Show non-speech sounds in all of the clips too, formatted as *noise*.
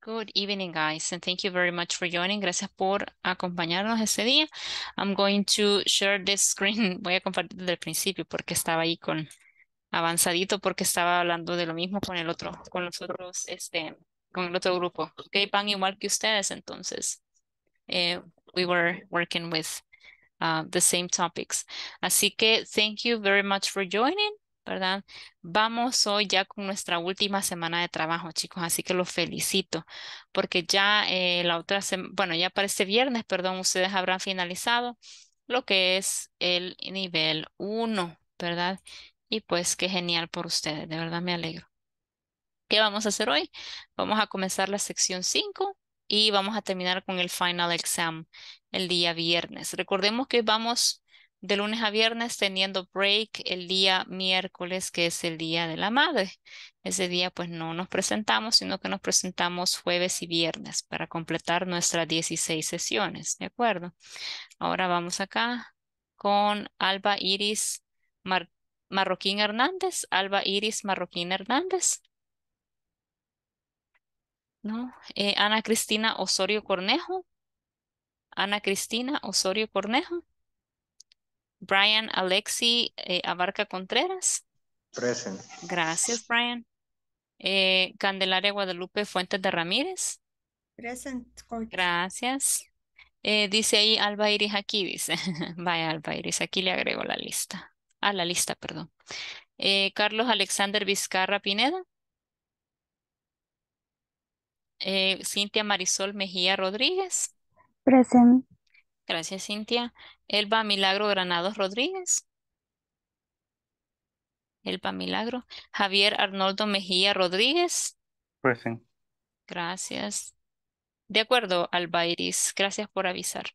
Good evening, guys, and thank you very much for joining. Gracias por acompañarnos este día. I'm going to share this screen. *laughs* Voy a compartir desde el principio porque estaba ahí con avanzadito porque estaba hablando de lo mismo con el otro, con los otros, este, con el otro grupo. Okay, van igual que ustedes, entonces. Eh, we were working with uh, the same topics. Así que thank you very much for joining. ¿verdad? Vamos hoy ya con nuestra última semana de trabajo, chicos, así que los felicito, porque ya eh, la otra semana, bueno, ya para este viernes, perdón, ustedes habrán finalizado lo que es el nivel 1, ¿verdad? Y pues qué genial por ustedes, de verdad me alegro. ¿Qué vamos a hacer hoy? Vamos a comenzar la sección 5 y vamos a terminar con el final exam el día viernes. Recordemos que vamos de lunes a viernes teniendo break el día miércoles, que es el Día de la Madre. Ese día pues no nos presentamos, sino que nos presentamos jueves y viernes para completar nuestras 16 sesiones, ¿de acuerdo? Ahora vamos acá con Alba Iris Marroquín Hernández. Alba Iris Marroquín Hernández. ¿No? Eh, Ana Cristina Osorio Cornejo. Ana Cristina Osorio Cornejo. Brian Alexi eh, Abarca Contreras. Present. Gracias, Brian. Eh, Candelaria Guadalupe Fuentes de Ramírez. Present. Gracias. Eh, dice ahí Alba Iris aquí, dice. *laughs* Vaya Alba Iris, aquí le agrego la lista. A ah, la lista, perdón. Carlos Alexander Vizcarra Pineda. Cintia Marisol Mejía Rodríguez. Present. Gracias, Cintia. Elba Milagro Granados Rodríguez. Elba Milagro. Javier Arnoldo Mejía Rodríguez. Pues gracias. De acuerdo, Alba Iris. Gracias por avisar.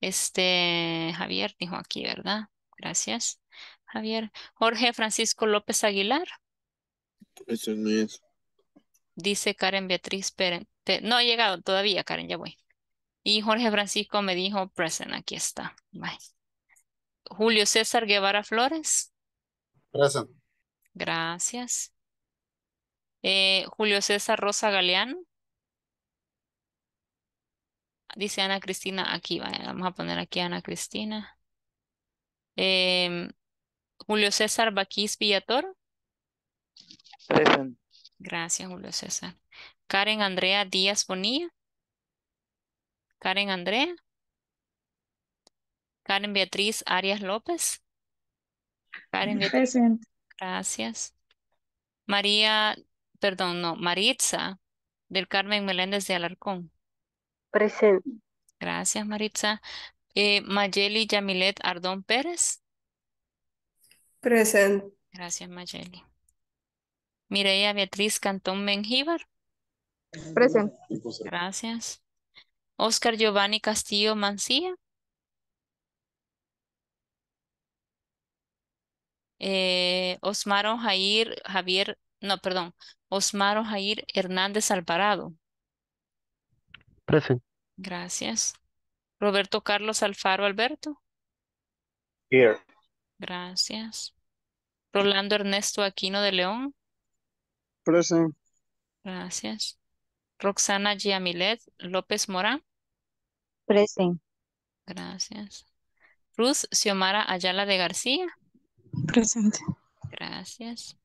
Este, Javier dijo aquí, ¿verdad? Gracias, Javier. Jorge Francisco López Aguilar. Dice Karen Beatriz Pérez. No ha llegado todavía, Karen, ya voy. Y Jorge Francisco me dijo present, aquí está. Julio César Guevara Flores. Present. Gracias. Eh, Julio César Rosa Galeano. Dice Ana Cristina, aquí va, vamos a poner aquí a Ana Cristina. Em, Julio César Baquís Villator. Present. Gracias, Julio César. Karen Andrea Díaz Bonilla. Karen Andrea. Karen Beatriz Arias López. Karen Gracias. María, perdón, no, Maritza del Carmen Meléndez de Alarcón. Presente. Gracias, Maritza. Eh, Mayeli Yamilet Ardón Pérez. Presente. Gracias, Mayeli. Mireya Beatriz Cantón Mengíbar. Presente. Gracias. Oscar Giovanni Castillo Mancía. Eh, Osmaro Jair Javier, no, perdón, Osmaro Jair Hernández Alvarado. Present. Gracias. Roberto Carlos Alfaro Alberto. Here. Gracias. Rolando Ernesto Aquino de León. Present. Gracias. Roxana Giamilet López Morán. Gracias. Ruth Xiomara Ayala de García. Presente. Gracias.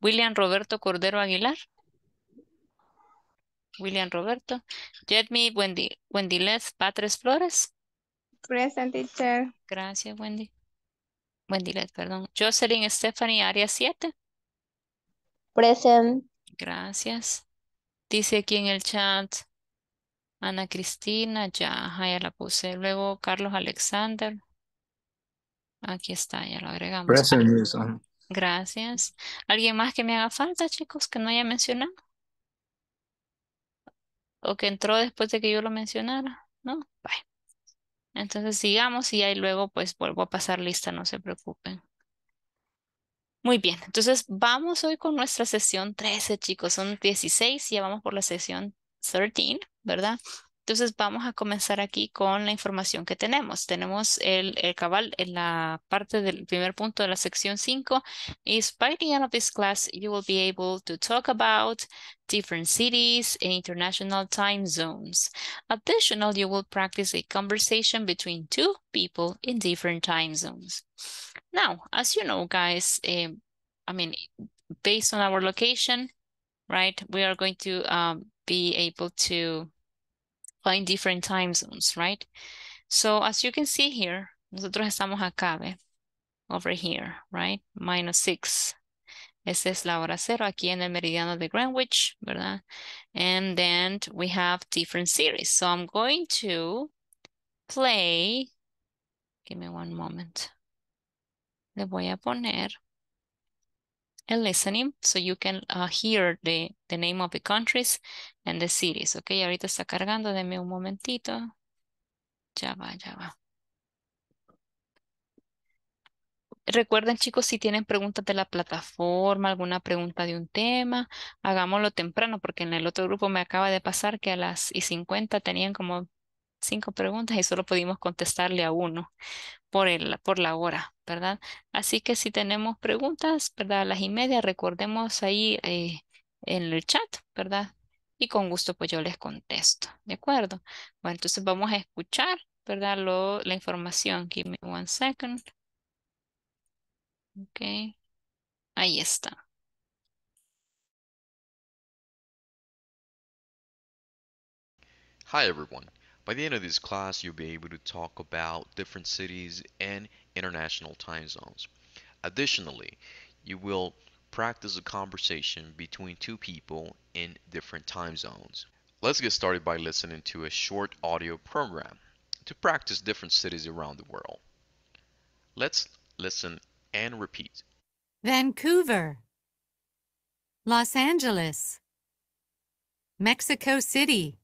William Roberto Cordero Aguilar. William Roberto. Jetmi Wendy, Wendy Les Patres Flores. Present teacher. Gracias, Wendy. Wendy Les, perdón. Jocelyn Stephanie Área 7. Present. Gracias. Dice aquí en el chat Ana Cristina, ya, ya la puse. Luego Carlos Alexander. Aquí está, ya lo agregamos. Gracias. ¿Alguien más que me haga falta, chicos, que no haya mencionado? ¿O que entró después de que yo lo mencionara? ¿No? Bye. Entonces sigamos y ahí luego pues vuelvo a pasar lista, no se preocupen. Muy bien, entonces vamos hoy con nuestra sesión 13, chicos. Son 16 y ya vamos por la sesión 13, ¿verdad? Entonces vamos a comenzar aquí con la información que tenemos. Tenemos el, el cabal en la parte del primer punto de la sección 5. Is by the end of this class, you will be able to talk about different cities and international time zones. Additional, you will practice a conversation between two people in different time zones. Now, as you know, guys, um, I mean, based on our location, right, we are going to um, be able to find different time zones, right? So as you can see here, nosotros estamos acá, ¿ve? Over here, right? Minus 6. Esa es la hora cero aquí en el meridiano de Greenwich, ¿verdad? And then we have different series. So I'm going to play. Give me one moment. Le voy a poner and listening, so you can uh, hear the, the name of the countries and the cities. Ok, ahorita está cargando, denme un momentito. Ya va, ya va. Recuerden chicos, si tienen preguntas de la plataforma, alguna pregunta de un tema, hagámoslo temprano porque en el otro grupo me acaba de pasar que a las y 50 tenían como cinco preguntas y solo pudimos contestarle a uno por, el, por la hora, ¿verdad? Así que si tenemos preguntas, ¿verdad? las y media, recordemos ahí eh, en el chat, ¿verdad? Y con gusto pues yo les contesto, ¿de acuerdo? Bueno, entonces vamos a escuchar, ¿verdad? la información. Give me one second. Ok. Ahí está. Hi everyone. By the end of this class, you'll be able to talk about different cities and international time zones. Additionally, you will practice a conversation between two people in different time zones. Let's get started by listening to a short audio program to practice different cities around the world. Let's listen and repeat. Vancouver, Los Angeles, Mexico City.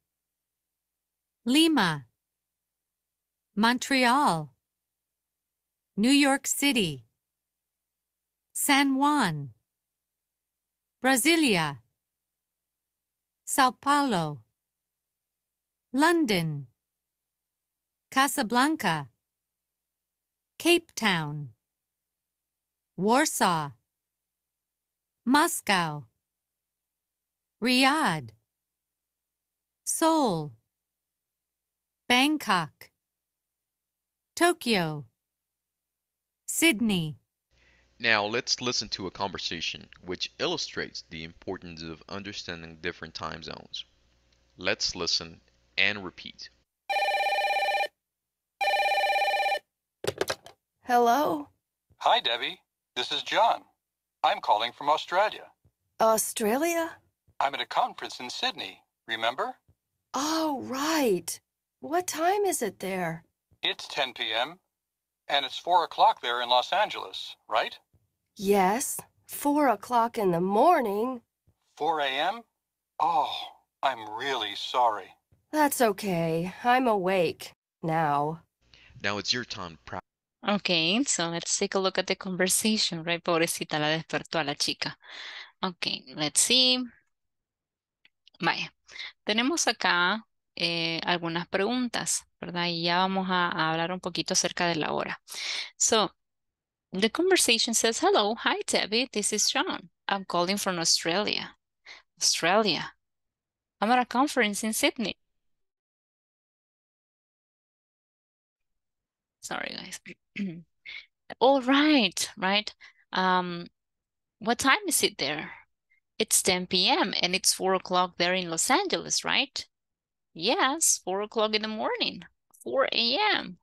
Lima, Montreal, New York City, San Juan, Brasilia, Sao Paulo, London, Casablanca, Cape Town, Warsaw, Moscow, Riyadh, Seoul, Bangkok Tokyo Sydney Now let's listen to a conversation which illustrates the importance of understanding different time zones. Let's listen and repeat. Hello? Hi, Debbie. This is John. I'm calling from Australia. Australia? I'm at a conference in Sydney, remember? Oh, right. What time is it there? It's 10 p.m., and it's 4 o'clock there in Los Angeles, right? Yes, 4 o'clock in the morning. 4 a.m.? Oh, I'm really sorry. That's okay. I'm awake now. Now it's your time. Okay, so let's take a look at the conversation, right? Pobrecita, la despertó a la chica. Okay, let's see. Vaya, tenemos acá eh, algunas preguntas, ¿verdad? Y ya vamos a, a hablar un poquito acerca de la hora. So, the conversation says, hello, hi, Debbie, this is John. I'm calling from Australia. Australia. I'm at a conference in Sydney. Sorry, guys. *clears throat* All right, right. Um, what time is it there? It's 10 p.m. and it's 4 o'clock there in Los Angeles, right? Yes, four o'clock in the morning, 4 a.m.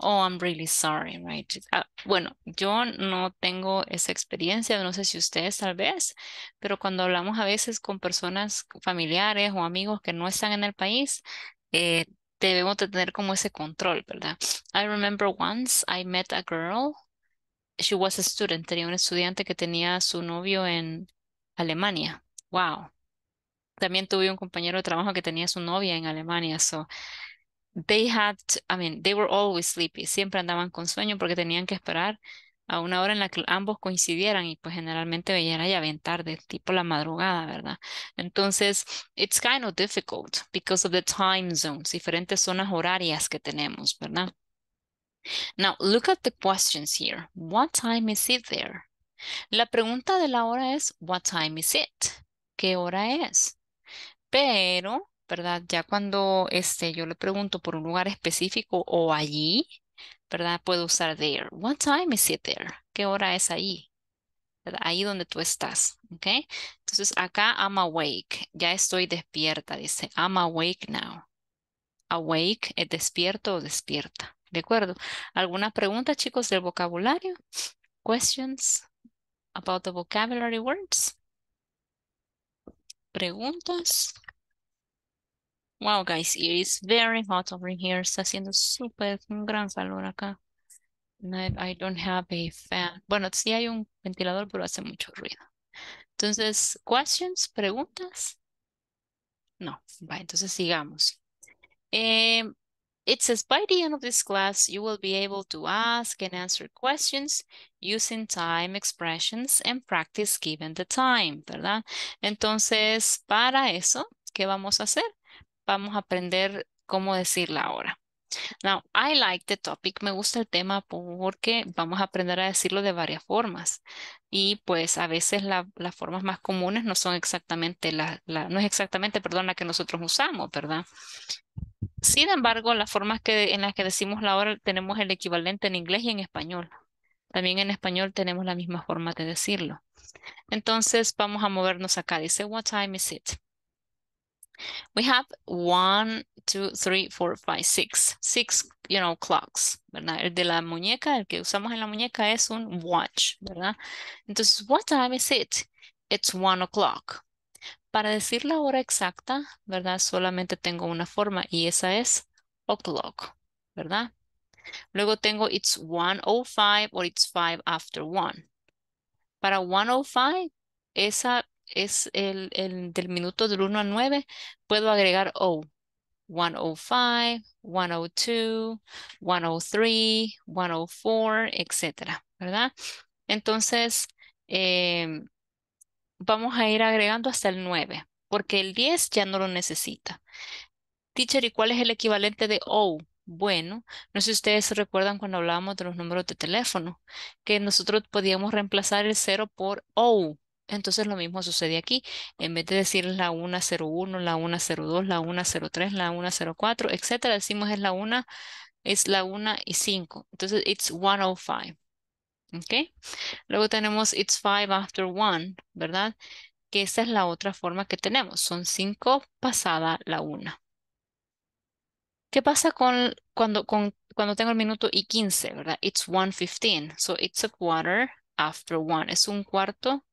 Oh, I'm really sorry, right? Ah, bueno, yo no tengo esa experiencia, no sé si ustedes tal vez, pero cuando hablamos a veces con personas familiares o amigos que no están en el país, eh, debemos tener como ese control, ¿verdad? I remember once I met a girl, she was a student, tenía un estudiante que tenía su novio en Alemania. Wow también tuve un compañero de trabajo que tenía su novia en Alemania, so they had, I mean, they were always sleepy, siempre andaban con sueño porque tenían que esperar a una hora en la que ambos coincidieran y pues generalmente veían ya bien tarde, tipo la madrugada, ¿verdad? Entonces, it's kind of difficult because of the time zones, diferentes zonas horarias que tenemos, ¿verdad? Now, look at the questions here. What time is it there? La pregunta de la hora es, what time is it? ¿Qué hora es? Pero, ¿verdad? Ya cuando este, yo le pregunto por un lugar específico o allí, ¿verdad? Puedo usar there. What time is it there? ¿Qué hora es ahí? Ahí donde tú estás, ¿ok? Entonces acá I'm awake, ya estoy despierta, dice I'm awake now. Awake es eh, despierto o despierta, ¿de acuerdo? ¿Alguna pregunta, chicos, del vocabulario? Questions about the vocabulary words? preguntas. Wow, guys, it is very hot over here. Está haciendo súper, un gran calor acá. I don't have a fan. Bueno, sí hay un ventilador, pero hace mucho ruido. Entonces, questions, preguntas. No, va, entonces sigamos. Eh, It says, by the end of this class, you will be able to ask and answer questions using time expressions and practice given the time, ¿verdad? Entonces, para eso, ¿qué vamos a hacer? Vamos a aprender cómo la ahora. Now, I like the topic, me gusta el tema porque vamos a aprender a decirlo de varias formas y pues a veces las formas más comunes no son exactamente la, no es exactamente, perdón, la que nosotros usamos, ¿verdad? Sin embargo, las formas en las que decimos la hora tenemos el equivalente en inglés y en español. También en español tenemos la misma forma de decirlo. Entonces vamos a movernos acá. Dice, what time is it? We have one, two, three, four, five, six. Six, you know, clocks, ¿verdad? El de la muñeca, el que usamos en la muñeca es un watch, ¿verdad? Entonces, what time is it? It's one o'clock. Para decir la hora exacta, ¿verdad? Solamente tengo una forma y esa es o'clock, ¿verdad? Luego tengo it's 1.05 o it's 5 after 1. Para 1.05, esa es el, el, del minuto del 1 al 9, puedo agregar O. 105, 102, 103, 104, etcétera, ¿verdad? Entonces, eh, vamos a ir agregando hasta el 9, porque el 10 ya no lo necesita. Teacher, ¿y cuál es el equivalente de O? Bueno, no sé si ustedes recuerdan cuando hablábamos de los números de teléfono, que nosotros podíamos reemplazar el 0 por O. Entonces lo mismo sucede aquí. En vez de decir la 101, la 102, la 103, la 104, etcétera, decimos es la 1, es la 1 y 5. Entonces it's 105. Okay, Luego tenemos it's five after one, ¿verdad? Que esa es la otra forma que tenemos. Son cinco pasada la una. ¿Qué pasa con cuando, con, cuando tengo el minuto y quince, verdad? It's one fifteen. So it's a quarter after one. Es un cuarto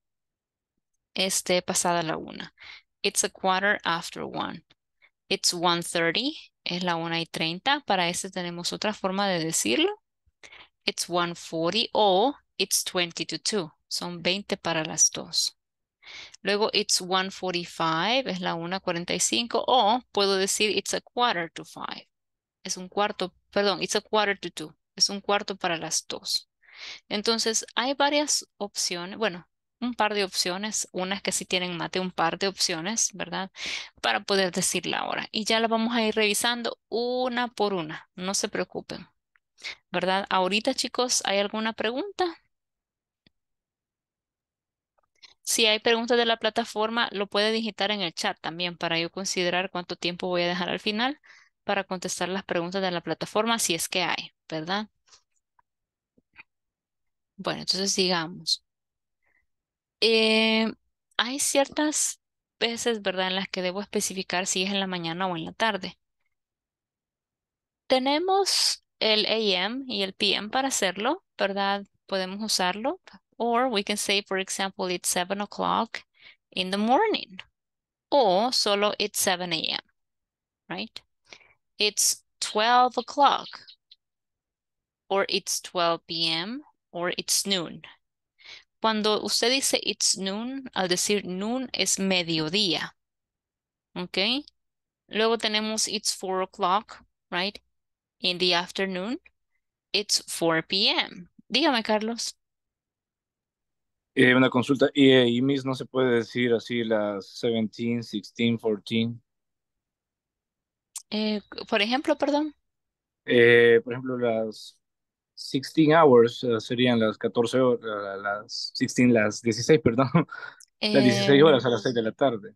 este, pasada la una. It's a quarter after one. It's one thirty. Es la una y treinta. Para ese tenemos otra forma de decirlo it's 140 o it's 20 to 2. Son 20 para las dos. Luego it's 145, es la 1.45 o puedo decir it's a quarter to five. Es un cuarto, perdón, it's a quarter to 2. Es un cuarto para las dos. Entonces hay varias opciones, bueno, un par de opciones, unas que sí tienen mate, un par de opciones, ¿verdad? Para poder decir la hora. Y ya la vamos a ir revisando una por una, no se preocupen. ¿verdad? Ahorita, chicos, ¿hay alguna pregunta? Si hay preguntas de la plataforma, lo puede digitar en el chat también para yo considerar cuánto tiempo voy a dejar al final para contestar las preguntas de la plataforma si es que hay, ¿verdad? Bueno, entonces digamos, eh, hay ciertas veces, ¿verdad?, en las que debo especificar si es en la mañana o en la tarde. Tenemos el AM y el PM para hacerlo, ¿verdad? Podemos usarlo. Or we can say, for example, it's 7 o'clock in the morning. O solo it's 7 a.m., right? It's 12 o'clock. Or it's 12 p.m. Or it's noon. Cuando usted dice it's noon, al decir noon es mediodía. ¿Ok? Luego tenemos it's 4 o'clock, right? In the afternoon, it's 4 p.m. Dígame, Carlos. Eh, una consulta. Y, eh, y, Miss, no se puede decir así las 17, 16, 14. Eh, por ejemplo, perdón. Eh, por ejemplo, las 16 hours eh, serían las 14 horas, las 16, las 16, perdón. *laughs* las 16 em, horas a las 6 de la tarde.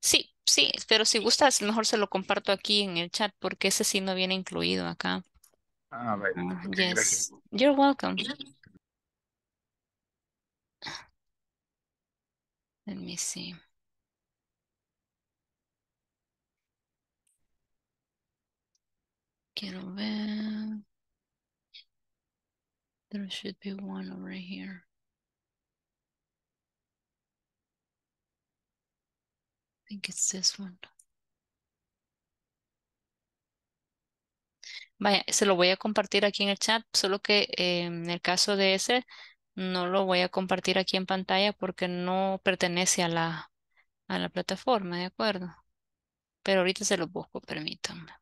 Sí, Sí, pero si gustas, mejor se lo comparto aquí en el chat porque ese sí no viene incluido acá. Ah, mm, You're welcome. Let me see. Quiero ver. There should be one over here. Vaya, se lo voy a compartir aquí en el chat, solo que eh, en el caso de ese no lo voy a compartir aquí en pantalla porque no pertenece a la, a la plataforma, ¿de acuerdo? Pero ahorita se lo busco, permítanme.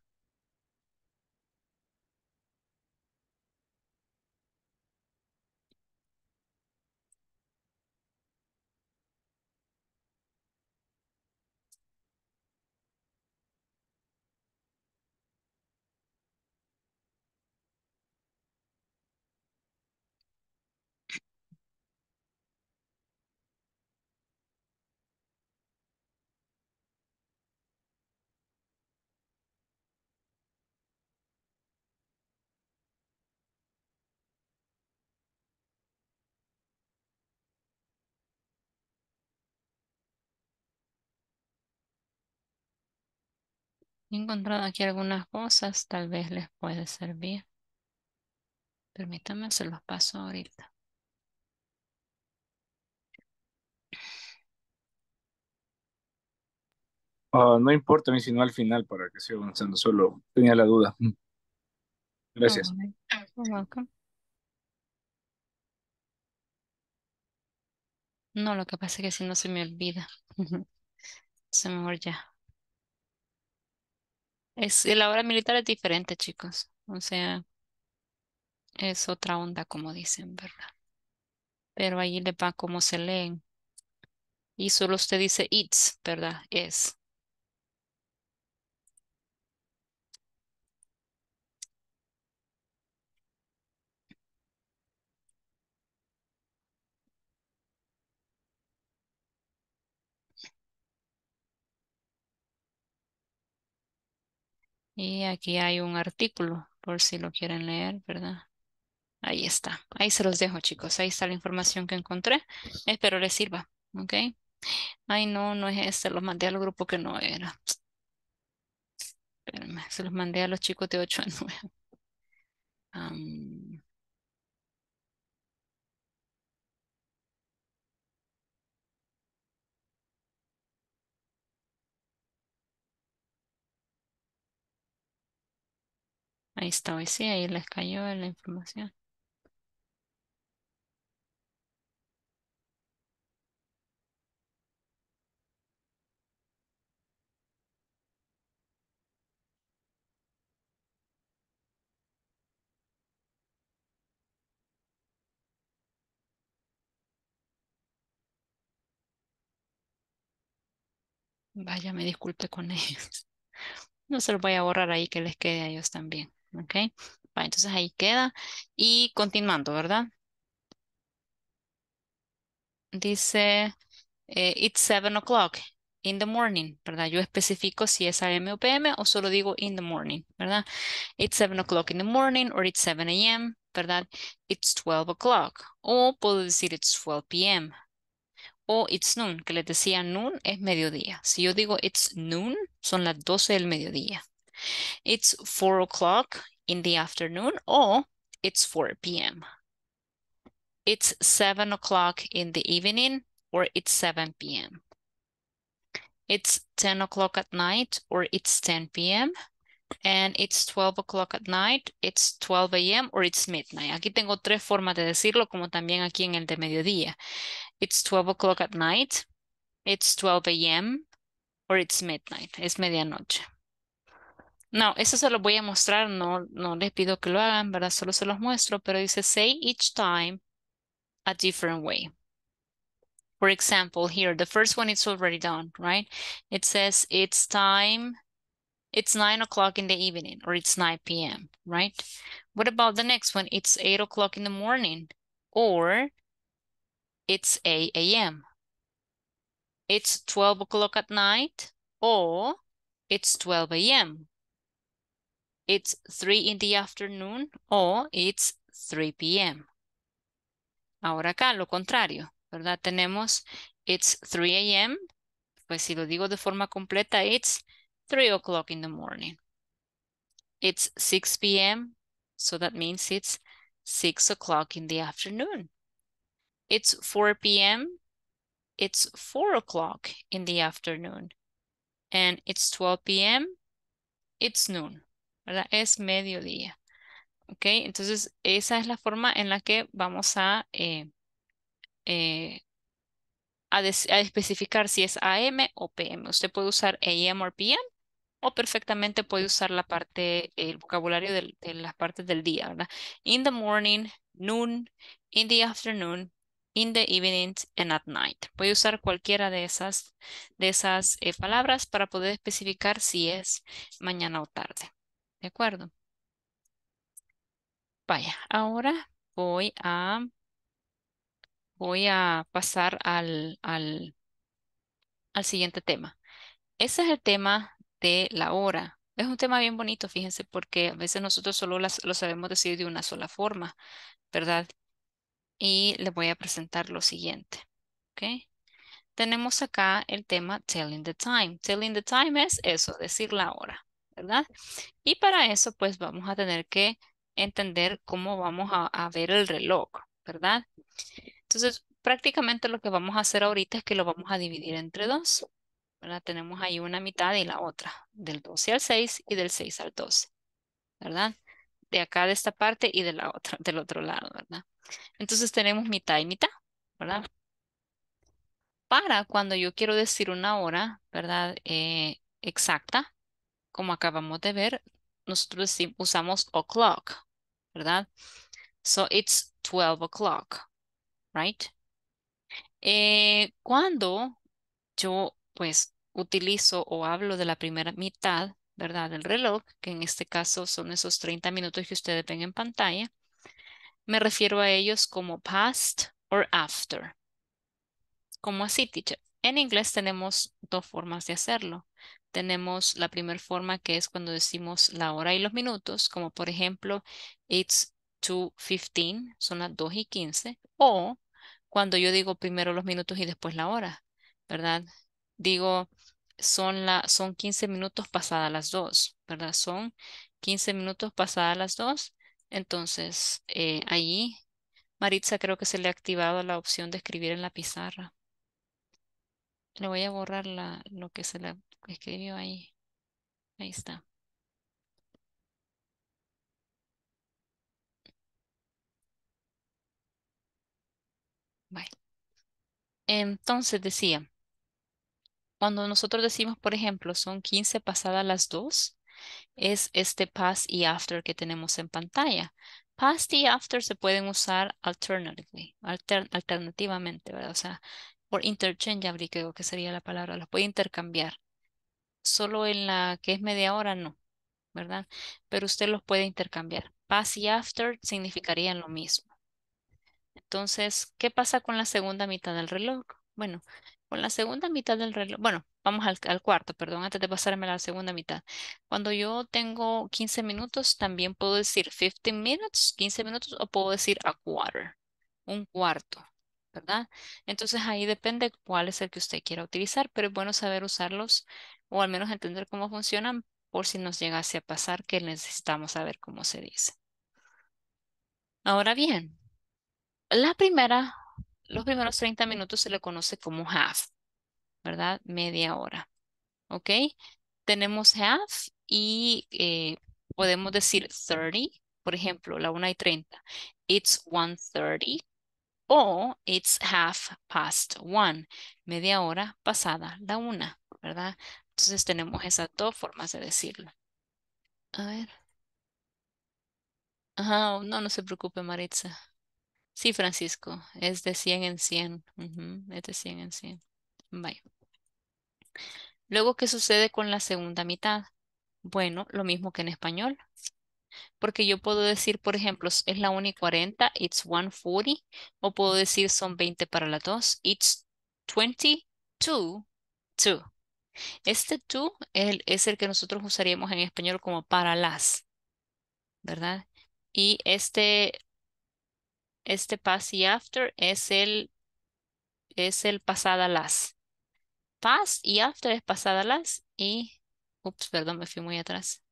He encontrado aquí algunas cosas, tal vez les puede servir. Permítanme, se los paso ahorita. Ah, no importa, sino al final para que siga avanzando, solo tenía la duda. Mm. Gracias. Ah, no, lo que pasa es que si no se me olvida. *laughs* se mejor ya. Es, la hora militar es diferente, chicos. O sea, es otra onda, como dicen, ¿verdad? Pero ahí le va como se leen. Y solo usted dice it's, ¿verdad? Es. Y aquí hay un artículo, por si lo quieren leer, ¿verdad? Ahí está. Ahí se los dejo, chicos. Ahí está la información que encontré. Espero les sirva, ¿ok? Ay, no, no es este. lo mandé al grupo que no era. se los mandé a los chicos de 8 a 9. Ahí está, hoy sí, ahí les cayó la información. Vaya, me disculpe con ellos. *laughs* No se los voy a borrar ahí que les quede a ellos también. ¿Ok? entonces ahí queda. Y continuando, ¿verdad? Dice, eh, it's seven o'clock in the morning, ¿verdad? Yo especifico si es AM o PM o solo digo in the morning, ¿verdad? It's seven o'clock in the morning or it's 7 a.m., ¿verdad? It's 12 o'clock. O puedo decir it's 12 p.m. O it's noon, que les decía noon es mediodía. Si yo digo it's noon, son las 12 del mediodía, It's four o'clock in the afternoon or it's 4 p.m. It's seven o'clock in the evening or it's 7 p.m. It's 10 o'clock at night or it's 10 p.m. And it's 12 o'clock at night, it's 12 a.m. or it's midnight. Aquí tengo tres formas de decirlo, como también aquí en el de mediodía. It's 12 o'clock at night, it's 12 a.m. or it's midnight. Es medianoche. No, eso se los voy a mostrar, no, no les pido que lo hagan, ¿verdad? Solo se los muestro, pero dice say each time a different way. For example, here, the first one it's already done, right? It says it's time, it's 9 o'clock in the evening or it's 9 p.m., right? What about the next one? It's 8 o'clock in the morning or it's 8 a.m. It's 12 o'clock at night or it's 12 a.m it's 3 in the afternoon o it's 3 p.m. Ahora acá, lo contrario, ¿verdad? Tenemos it's 3 a.m. Pues si lo digo de forma completa, it's 3 o'clock in the morning. It's 6 p.m. So that means it's 6 o'clock in the afternoon. It's 4 p.m. It's 4 o'clock in the afternoon. And it's 12 p.m. It's noon. Es mediodía. ¿Ok? Entonces, esa es la forma en la que vamos a, eh, eh, a, especificar si es AM o PM. Usted puede usar AM o PM o perfectamente puede usar la parte, el vocabulario de las partes del día, ¿verdad? In the morning, noon, in the afternoon, in the evening and at night. Puede usar cualquiera de esas, de esas eh, palabras para poder especificar si es mañana o tarde. ¿De acuerdo? Vaya, ahora voy a, voy a pasar al, al, al siguiente tema. Ese es el tema de la hora. Es un tema bien bonito, fíjense, porque a veces nosotros solo lo sabemos decir de una sola forma, ¿verdad? Y les voy a presentar lo siguiente, Tenemos acá el tema telling the time. Telling the time es eso, decir la hora. ¿verdad? Y para eso, pues vamos a tener que entender cómo vamos a, ver el reloj, ¿verdad? Entonces, prácticamente lo que vamos a hacer ahorita es que lo vamos a dividir entre dos. ¿verdad? Tenemos ahí una mitad y la otra, del 12 al 6 y del 6 al 12, ¿verdad? De acá de esta parte y de la otra, *laughs* del otro lado, ¿verdad? Entonces tenemos mitad y mitad, ¿verdad? Para cuando yo quiero decir una hora, ¿verdad? Eh, exacta, como acabamos de ver, nosotros usamos o'clock, ¿verdad? So it's 12 o'clock, right? Eh, cuando yo pues utilizo o hablo de la primera mitad, ¿verdad? Del reloj, que en este caso son esos 30 minutos que ustedes ven en pantalla, me refiero a ellos como past or after. Como así, teacher. En inglés tenemos dos formas de hacerlo tenemos la primera forma que es cuando decimos la hora y los minutos, como por ejemplo, it's 2.15, son las 2 y 15, o cuando yo digo primero los minutos y después la hora, ¿verdad? Digo, son, la, son 15 minutos pasadas las 2, ¿verdad? Son 15 minutos pasadas las 2, entonces eh, ahí Maritza creo que se le ha activado la opción de escribir en la pizarra. Le voy a borrar la, lo que se le escribió ahí. Ahí está. Bye. Entonces decía, cuando nosotros decimos, por ejemplo, son 15 pasadas las 2, es este past y after que tenemos en pantalla. Past y after se pueden usar alternatively, alternativamente, ¿verdad? O sea, por interchangeable creo que sería la palabra, los puede intercambiar solo en la que es media hora, no, ¿verdad? Pero usted los puede intercambiar. Past y after significarían lo mismo. Entonces, ¿qué pasa con la segunda mitad del reloj? Bueno, con la segunda mitad del reloj, bueno, vamos al, cuarto, perdón, antes de pasarme a la segunda mitad. Cuando yo tengo 15 minutos, también puedo decir 15 minutos 15 minutos, o puedo decir a quarter, un cuarto, ¿verdad? Entonces ahí depende cuál es el que usted quiera utilizar, pero es bueno saber usarlos o al menos entender cómo funcionan por si nos llegase a pasar que necesitamos saber cómo se dice. Ahora bien, la primera, los primeros 30 minutos se le conoce como half, ¿verdad? Media hora, ¿ok? Tenemos half y eh, podemos decir 30, por ejemplo, la 1 y 30. It's 1.30, o it's half past one, media hora pasada la una, ¿verdad? Entonces tenemos esas dos formas de decirlo. A ver. no, no se preocupe Maritza. Sí, Francisco, es de 100 en 100. es de 100 en 100. Vaya. Luego, ¿qué sucede con la segunda mitad? Bueno, lo mismo que en español porque yo puedo decir, por ejemplo, es la 1 y 40, it's 1.40, o puedo decir son 20 para las 2, it's 22, 2. Este 2 es el, que nosotros usaríamos en español como para las, ¿verdad? Y este, este past y after es el, es el pasada las. Past y after es pasada las y, ups, perdón, me fui muy atrás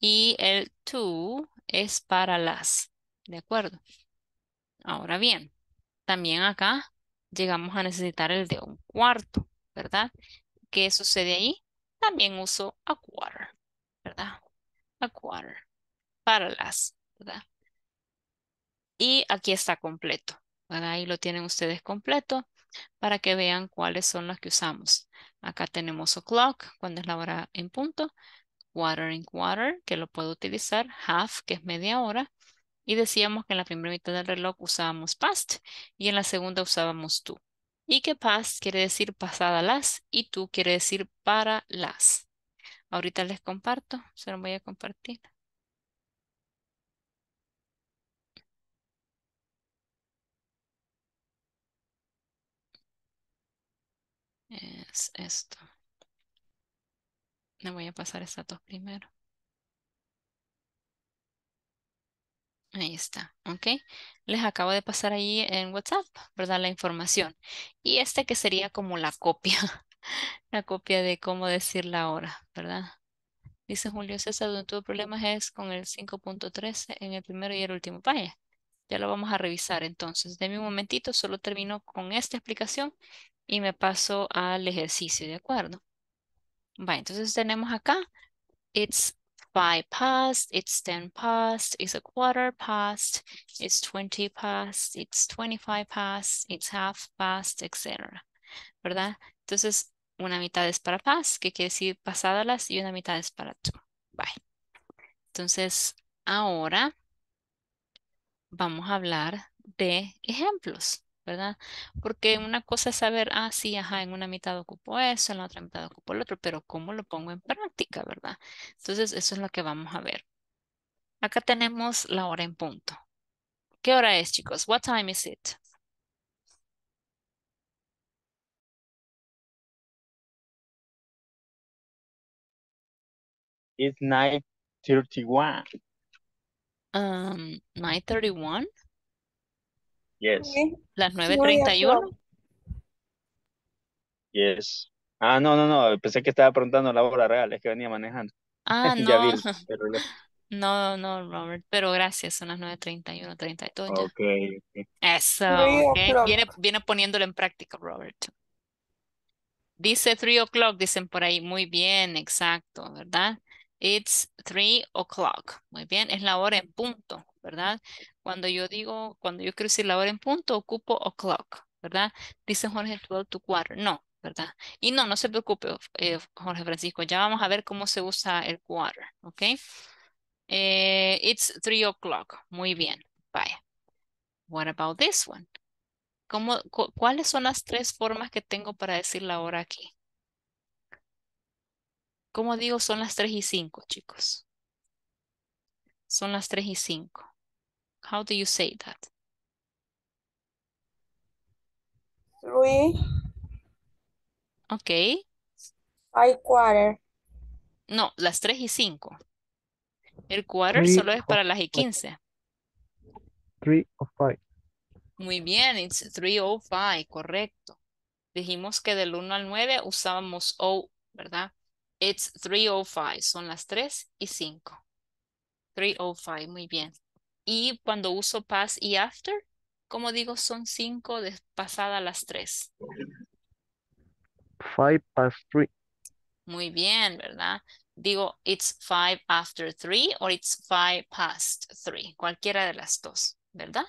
y el to es para las, ¿de acuerdo? Ahora bien, también acá llegamos a necesitar el de un cuarto, ¿verdad? ¿Qué sucede ahí? También uso a quarter, ¿verdad? A quarter para las, ¿verdad? Y aquí está completo, Ahí lo tienen ustedes completo para que vean cuáles son las que usamos. Acá tenemos o'clock, cuando es la hora en punto watering water, que lo puedo utilizar, half, que es media hora, y decíamos que en la primera mitad del reloj usábamos past y en la segunda usábamos to. Y que past quiere decir pasada las y to quiere decir para las. Ahorita les comparto, se lo voy a compartir. Es esto. Me voy a pasar estos dos primero. Ahí está, ¿ok? Les acabo de pasar ahí en WhatsApp, ¿verdad? La información. Y este que sería como la copia, *laughs* la copia de cómo decir la hora, ¿verdad? Dice Julio César, donde tuvo problemas es con el 5.13 en el primero y el último. país. ya lo vamos a revisar entonces. De un momentito, solo termino con esta explicación y me paso al ejercicio, ¿de acuerdo? Bueno, entonces tenemos acá, it's five past, it's ten past, it's a quarter past, it's twenty past, it's twenty-five past, it's half past, etc. ¿Verdad? Entonces, una mitad es para past, que quiere decir pasadas las, y una mitad es para to. Entonces, ahora vamos a hablar de ejemplos. ¿verdad? Porque una cosa es saber, ah, sí, ajá, en una mitad ocupo eso, en la otra mitad ocupo el otro, pero ¿cómo lo pongo en práctica, verdad? Entonces, eso es lo que vamos a ver. Acá tenemos la hora en punto. ¿Qué hora es, chicos? What time is it? It's 9.31. Um, 9.31? Yes. ¿Las 9.31? Yes. Ah, no, no, no. Pensé que estaba preguntando la hora real. Es que venía manejando. Ah, *laughs* no. *laughs* No, no, Robert. Pero gracias. Son las 9.31, 32 ok. Eso, Viene, viene poniéndolo en práctica, Robert. Dice 3 o'clock, dicen por ahí. Muy bien, exacto, ¿verdad? It's 3 o'clock. Muy bien, es la hora en punto. ¿verdad? Cuando yo digo, cuando yo quiero decir la hora en punto, ocupo o'clock, ¿verdad? Dice Jorge 12 to quarter. No, ¿verdad? Y no, no se preocupe, eh, Jorge Francisco, ya vamos a ver cómo se usa el quarter, ¿ok? Eh, it's 3 o'clock. Muy bien, Bye. What about this one? ¿Cómo, ¿Cuáles son las tres formas que tengo para decir la hora aquí? Como digo, son las 3 y 5, chicos. Son las 3 y 5. How do you say that? Three. Okay. Five quarter. No, las tres y cinco. El quarter three solo es para las y quince. Three o five. Muy bien, it's three o five, correcto. Dijimos que del 1 al 9 usábamos O, ¿verdad? It's 305, son las 3 y 5. 305, muy bien. Y cuando uso past y after, como digo, son cinco pasadas las tres. Five past three. Muy bien, ¿verdad? Digo, it's five after three or it's five past three. Cualquiera de las dos, ¿verdad?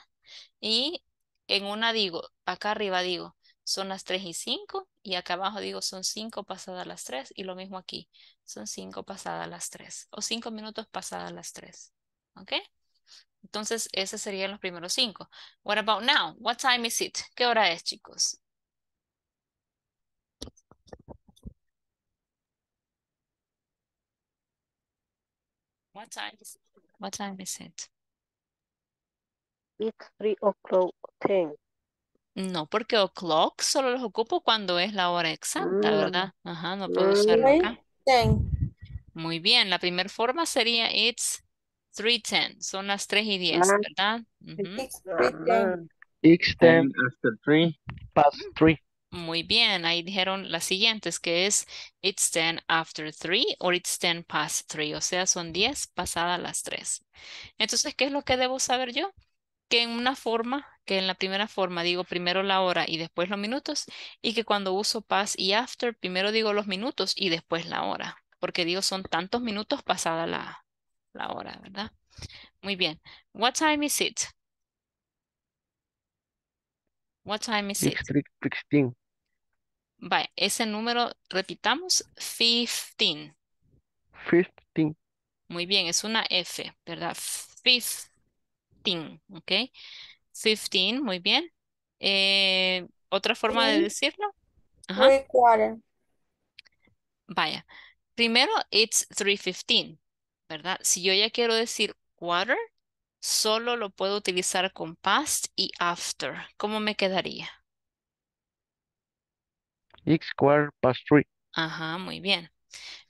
Y en una digo, acá arriba digo, son las tres y cinco. y acá abajo digo son cinco pasadas las tres. y lo mismo aquí, son cinco pasadas las tres. o cinco minutos pasadas las tres. ¿Ok? Entonces, esos serían los primeros cinco. What about now? What time is it? ¿Qué hora es, chicos? What time is it? What It's three o'clock ten. No, porque o'clock solo los ocupo cuando es la hora exacta, mm. ¿verdad? Ajá, no puedo mm. usarlo acá. Muy bien, la primera forma sería it's 3.10, son las 3 y 10, ah, ¿verdad? Uh -huh. after 3, past 3. Muy bien, ahí dijeron las siguientes, que es it's 10 after 3 o it's 10 past 3, o sea, son 10 pasadas las 3. Entonces, ¿qué es lo que debo saber yo? Que en una forma, que en la primera forma digo primero la hora y después los minutos, y que cuando uso past y after, primero digo los minutos y después la hora, porque digo son tantos minutos pasada la, la hora, ¿verdad? Muy bien. What time is it? What time is it? 315 Vale, ese número, repitamos, 15. 15. Muy bien, es una F, ¿verdad? 15, ¿ok? 15, muy bien. Eh, ¿Otra forma de decirlo? Ajá. Vaya, primero, it's 3.15. ¿verdad? Si yo ya quiero decir water, solo lo puedo utilizar con past y after. ¿Cómo me quedaría? X square past three. Ajá, muy bien.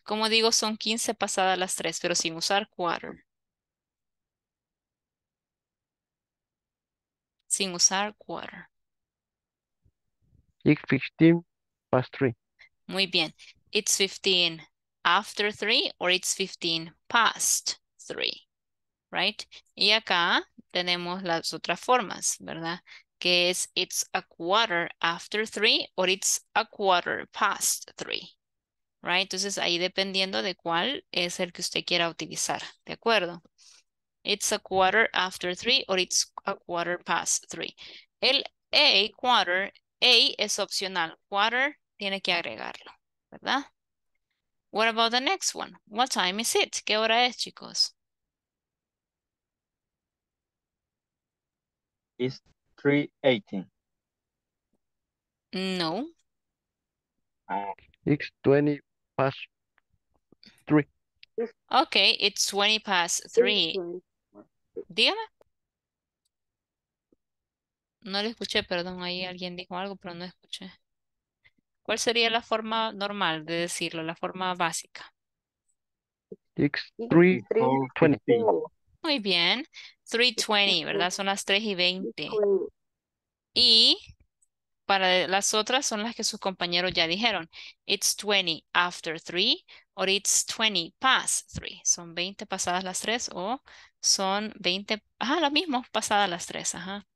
Como digo, son 15 pasadas las 3, pero sin usar quarter. Sin usar quarter. It's 15 past 3. Muy bien. It's 15 after three or it's 15 past three, right? Y acá tenemos las otras formas, ¿verdad? Que es it's a quarter after three or it's a quarter past three, right? Entonces ahí dependiendo de cuál es el que usted quiera utilizar, ¿de acuerdo? It's a quarter after three or it's a quarter past three. El A, quarter, A es opcional. Quarter tiene que agregarlo, ¿verdad? What about the next one? What time is it? ¿Qué hora es, chicos? It's 3.18. No. It's 20 past 3. Okay, it's 20 past 3. Dígame. No le escuché, perdón, ahí alguien dijo algo, pero no escuché. ¿Cuál sería la forma normal de decirlo, la forma básica? 6, 3, 20. Muy bien. 3.20, ¿verdad? Son las 3 y 20. Y para las otras son las que sus compañeros ya dijeron. It's 20 after 3 o it's 20 past 3. Son 20 pasadas las 3 o son 20, ajá, lo mismo, pasadas las 3, ajá.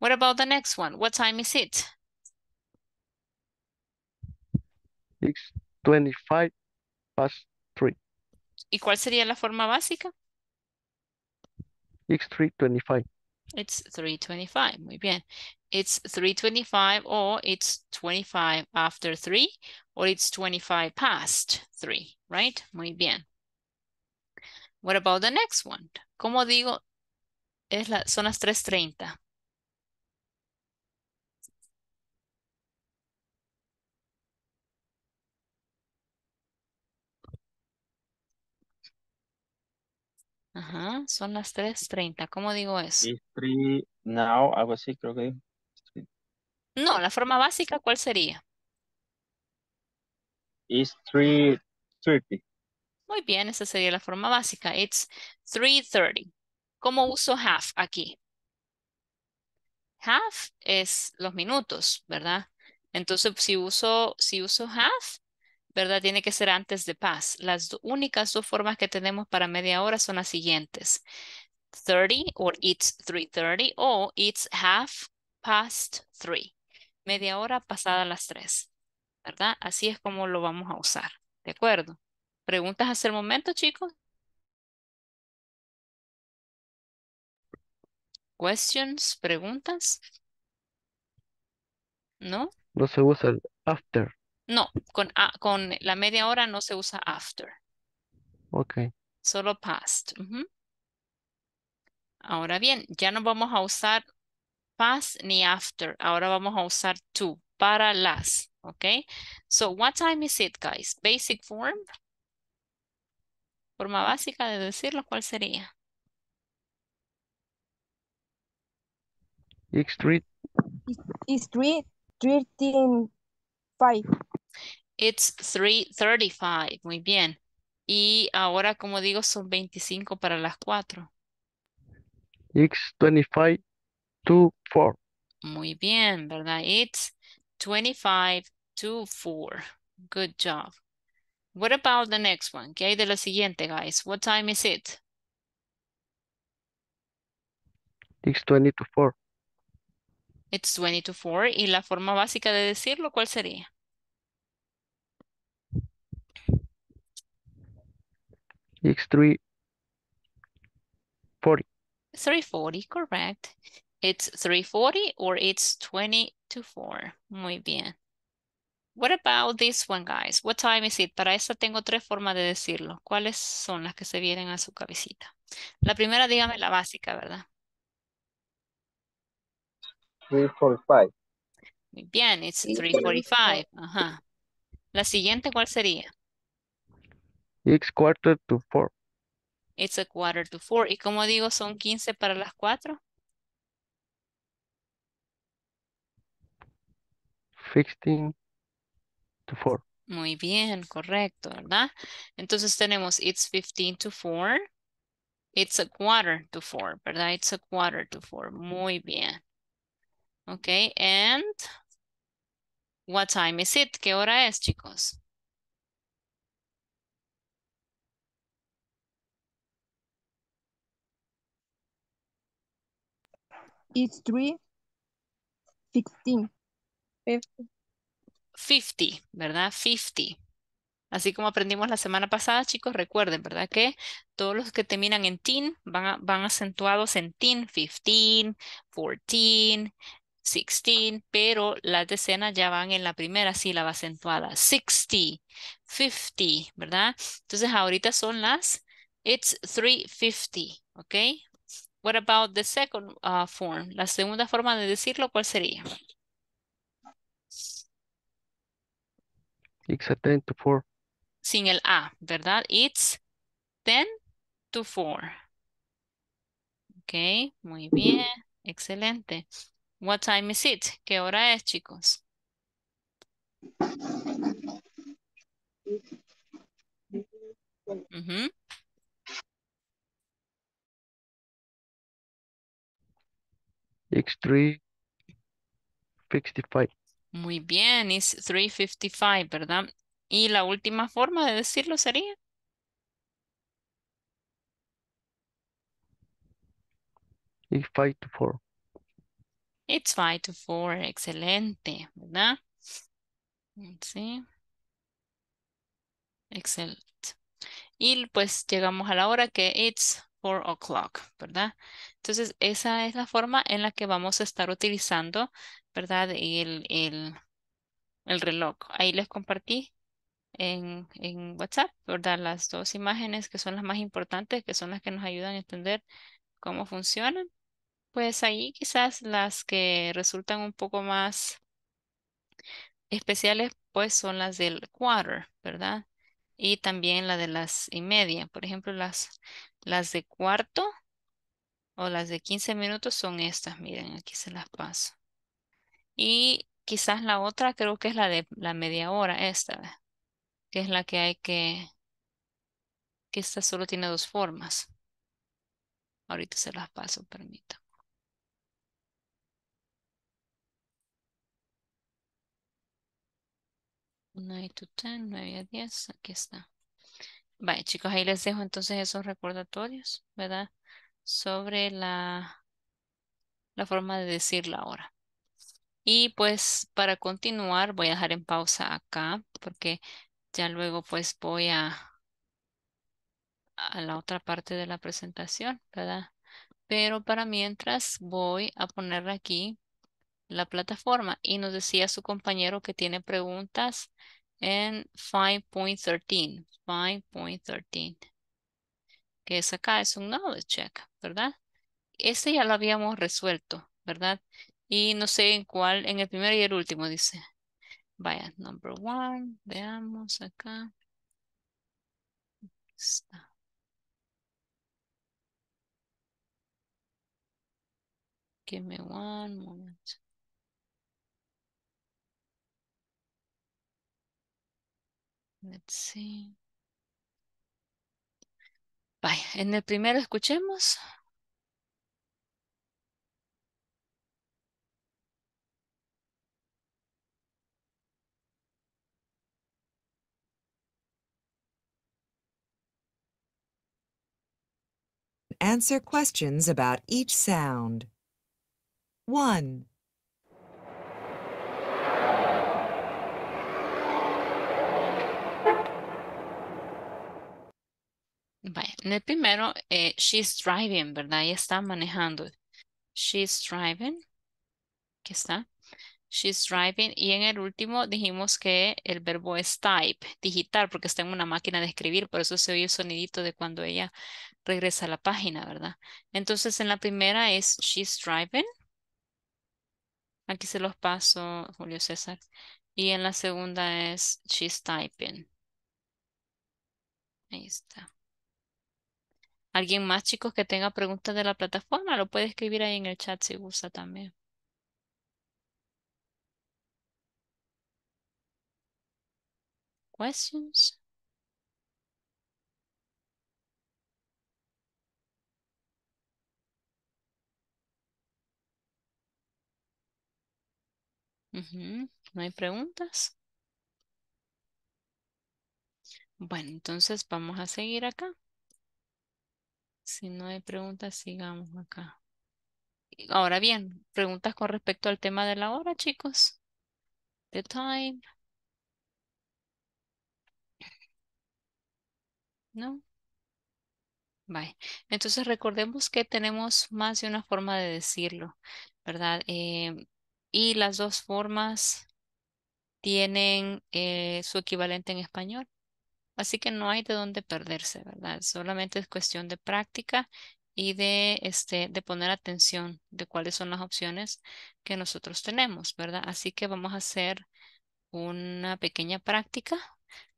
What about the next one? What time is it? It's 25 past 3. ¿Y cuál sería la forma básica? It's 3.25. It's 3.25, muy bien. It's 3.25 or it's 25 after 3 or it's 25 past 3, right? Muy bien. What about the next one? Como digo, es la, son las 3.30. son las 3.30. ¿Cómo digo eso? now, algo así, creo que. No, la forma básica, ¿cuál sería? It's 3.30. Muy bien, esa sería la forma básica. It's 3.30. ¿Cómo uso half aquí? Half es los minutos, ¿verdad? Entonces, si uso, si uso half, ¿verdad? Tiene que ser antes de pas. Las únicas dos formas que tenemos para media hora son las siguientes. 30 or it's 3.30 o it's half past 3. Media hora pasada las 3, ¿verdad? Así es como lo vamos a usar, ¿de acuerdo? ¿Preguntas hasta el momento, chicos? ¿Questions? ¿Preguntas? ¿No? No se usa el after. No, con, con la media hora no se usa after. Ok. Solo past. Ahora bien, ya no vamos a usar past ni after. Ahora vamos a usar to para las. Ok. So, what time is it, guys? Basic form. Forma básica de decirlo, ¿cuál sería? Street. Street 5. It's 3.35. Muy bien. Y ahora, como digo, son 25 para las 4. It's 25 to 4. Muy bien, ¿verdad? It's 25 to 4. Good job. What about the next one? ¿Qué hay de lo siguiente, guys? What time is it? It's 20 to 4. It's 20 to 4. ¿Y la forma básica de decirlo cuál sería? It's 340. 340, correct. It's 340 or it's 20 to 4. Muy bien. What about this one, guys? What time is it? Para eso tengo tres formas de decirlo. ¿Cuáles son las que se vienen a su cabecita? La primera, dígame la básica, ¿verdad? 345. Muy bien, it's 345. Ajá. La siguiente, ¿cuál sería? It's quarter to four. It's a quarter to four. ¿Y como digo, son 15 para las 4? 15 to four. Muy bien, correcto, ¿verdad? Entonces tenemos it's 15 to four. It's a quarter to four, ¿verdad? It's a quarter to four. Muy bien. Ok, and what time is it? ¿Qué hora es, chicos? It's 3 16. 50. ¿verdad? 50. Así como aprendimos la semana pasada, chicos, recuerden, ¿verdad? Que todos los que terminan en tin van, acentuados en tin. 15, 14, 16, pero las decenas ya van en la primera sílaba acentuada. 60, 50, ¿verdad? Entonces ahorita son las, it's 350, ¿ok? What about the second uh, form? La segunda forma de decirlo, ¿cuál sería? It's a 10 to 4. Sin el A, ¿verdad? It's 10 to 4. Ok, muy bien. Excelente. What time is it? ¿Qué hora es, chicos? Uh X355. Muy bien, es 355, ¿verdad? Y la última forma de decirlo sería. It's 5 to 4. It's 5 to 4, excelente, ¿verdad? Sí. Excelente. Y pues llegamos a la hora que it's Four o'clock, ¿verdad? Entonces, esa es la forma en la que vamos a estar utilizando, ¿verdad? El, el, reloj. Ahí les compartí en, en, WhatsApp, ¿verdad? Las dos imágenes que son las más importantes, que son las que nos ayudan a entender cómo funcionan. Pues ahí quizás las que resultan un poco más especiales, pues son las del quarter, ¿verdad? Y también la de las y media. Por ejemplo, las, las de cuarto o las de 15 minutos son estas, miren, aquí se las paso. Y quizás la otra creo que es la de la media hora, esta, que es la que hay que, que esta solo tiene dos formas. Ahorita se las paso, permítanme. Una to 10, 9 a 10, aquí está. Vale, chicos, ahí les dejo entonces esos recordatorios, ¿verdad? Sobre la, la forma de decir la hora. Y pues para continuar voy a dejar en pausa acá porque ya luego pues voy a, a la otra parte de la presentación, ¿verdad? Pero para mientras voy a poner aquí la plataforma y nos decía su compañero que tiene preguntas en 5.13, 5.13, que es acá, es un knowledge check, ¿verdad? Ese ya lo habíamos resuelto, ¿verdad? Y no sé en cuál, en el primero y el último, dice. Vaya, number one, veamos acá. Está. Give me one moment. Let's see. Vaya, en el primero escuchemos. Answer questions about each sound. 1. Vaya, en el primero, eh, she's driving, ¿verdad? Ella está manejando. She's driving. Aquí está. She's driving. Y en el último dijimos que el verbo es type, digital, porque está en una máquina de escribir. Por eso se oye el sonidito de cuando ella regresa a la página, ¿verdad? Entonces en la primera es she's driving. Aquí se los paso, Julio César. Y en la segunda es she's typing. Ahí está. ¿Alguien más, chicos, que tenga preguntas de la plataforma? Lo puede escribir ahí en el chat si gusta también. Questions? ¿No hay preguntas? Bueno, entonces vamos a seguir acá. Si no hay preguntas, sigamos acá. Ahora bien, preguntas con respecto al tema de la hora, chicos. The time. ¿No? Bye. Entonces recordemos que tenemos más de una forma de decirlo, ¿verdad? Em, y las dos formas tienen eh, su equivalente en español. Así que no hay de dónde perderse, ¿verdad? Solamente es cuestión de práctica y de, este, de poner atención de cuáles son las opciones que nosotros tenemos, ¿verdad? Así que vamos a hacer una pequeña práctica.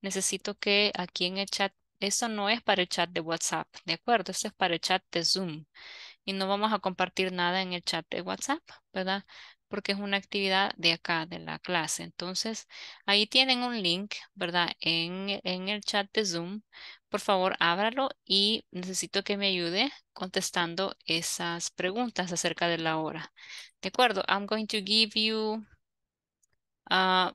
Necesito que aquí en el chat, esto no es para el chat de WhatsApp, ¿de acuerdo? Esto es para el chat de Zoom. Y no vamos a compartir nada en el chat de WhatsApp, ¿verdad? porque es una actividad de acá, de la clase. Entonces, ahí tienen un link, ¿verdad? E, en, el chat de Zoom. Por favor, ábralo y necesito que me ayude contestando esas preguntas acerca de la hora. De acuerdo, I'm going to give you ah,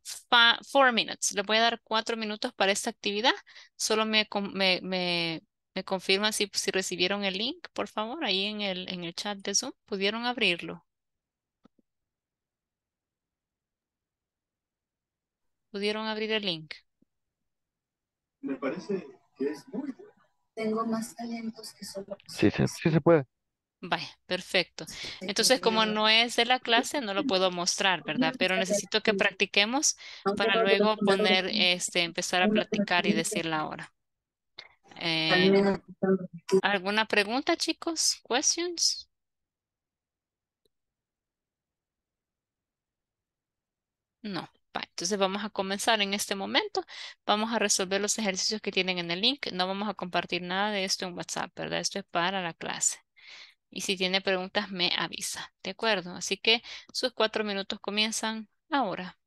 four minutes. Le voy a dar cuatro minutos para esta actividad. Solo me, me, me, me confirman si, si recibieron el link, por favor, ahí en el, en el chat de Zoom. ¿Pudieron abrirlo? ¿Pudieron abrir el link? Me parece que es muy bueno. Tengo más talentos que solo. Sí, sí, sí se puede. Vaya, perfecto. Entonces, como no es de la clase, no lo puedo mostrar, ¿verdad? Pero necesito que practiquemos para luego poner, este, empezar a platicar y decir la hora. Eh, ¿Alguna pregunta, chicos? ¿Questions? No. Entonces vamos a comenzar en este momento. Vamos a resolver los ejercicios que tienen en el link. No vamos a compartir nada de esto en WhatsApp, ¿verdad? Esto es para la clase. Y si tiene preguntas, me avisa, ¿de acuerdo? Así que sus cuatro minutos comienzan ahora.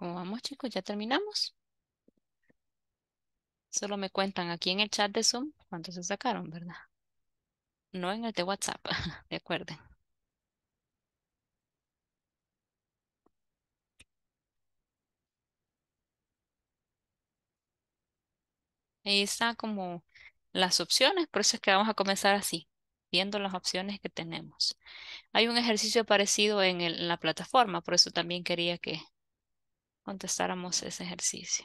¿Cómo vamos, chicos? ¿Ya terminamos? Solo me cuentan aquí en el chat de Zoom cuántos se sacaron, ¿verdad? No en el de WhatsApp, *laughs* de acuerdo. Ahí están como las opciones, por eso es que vamos a comenzar así, viendo las opciones que tenemos. Hay un ejercicio parecido en la plataforma, por eso también quería que contestáramos ese ejercicio.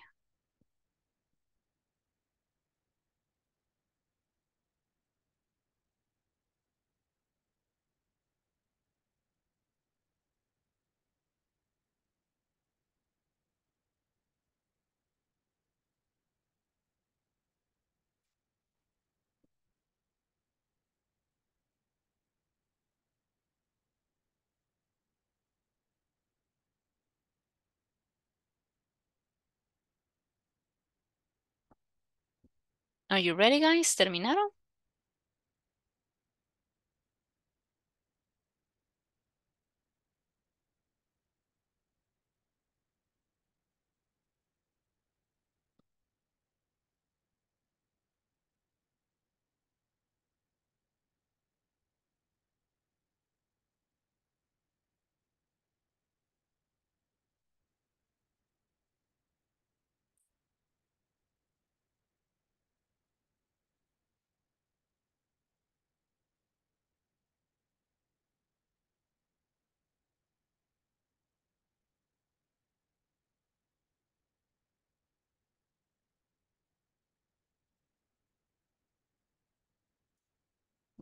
Are you ready, guys? ¿Terminaron?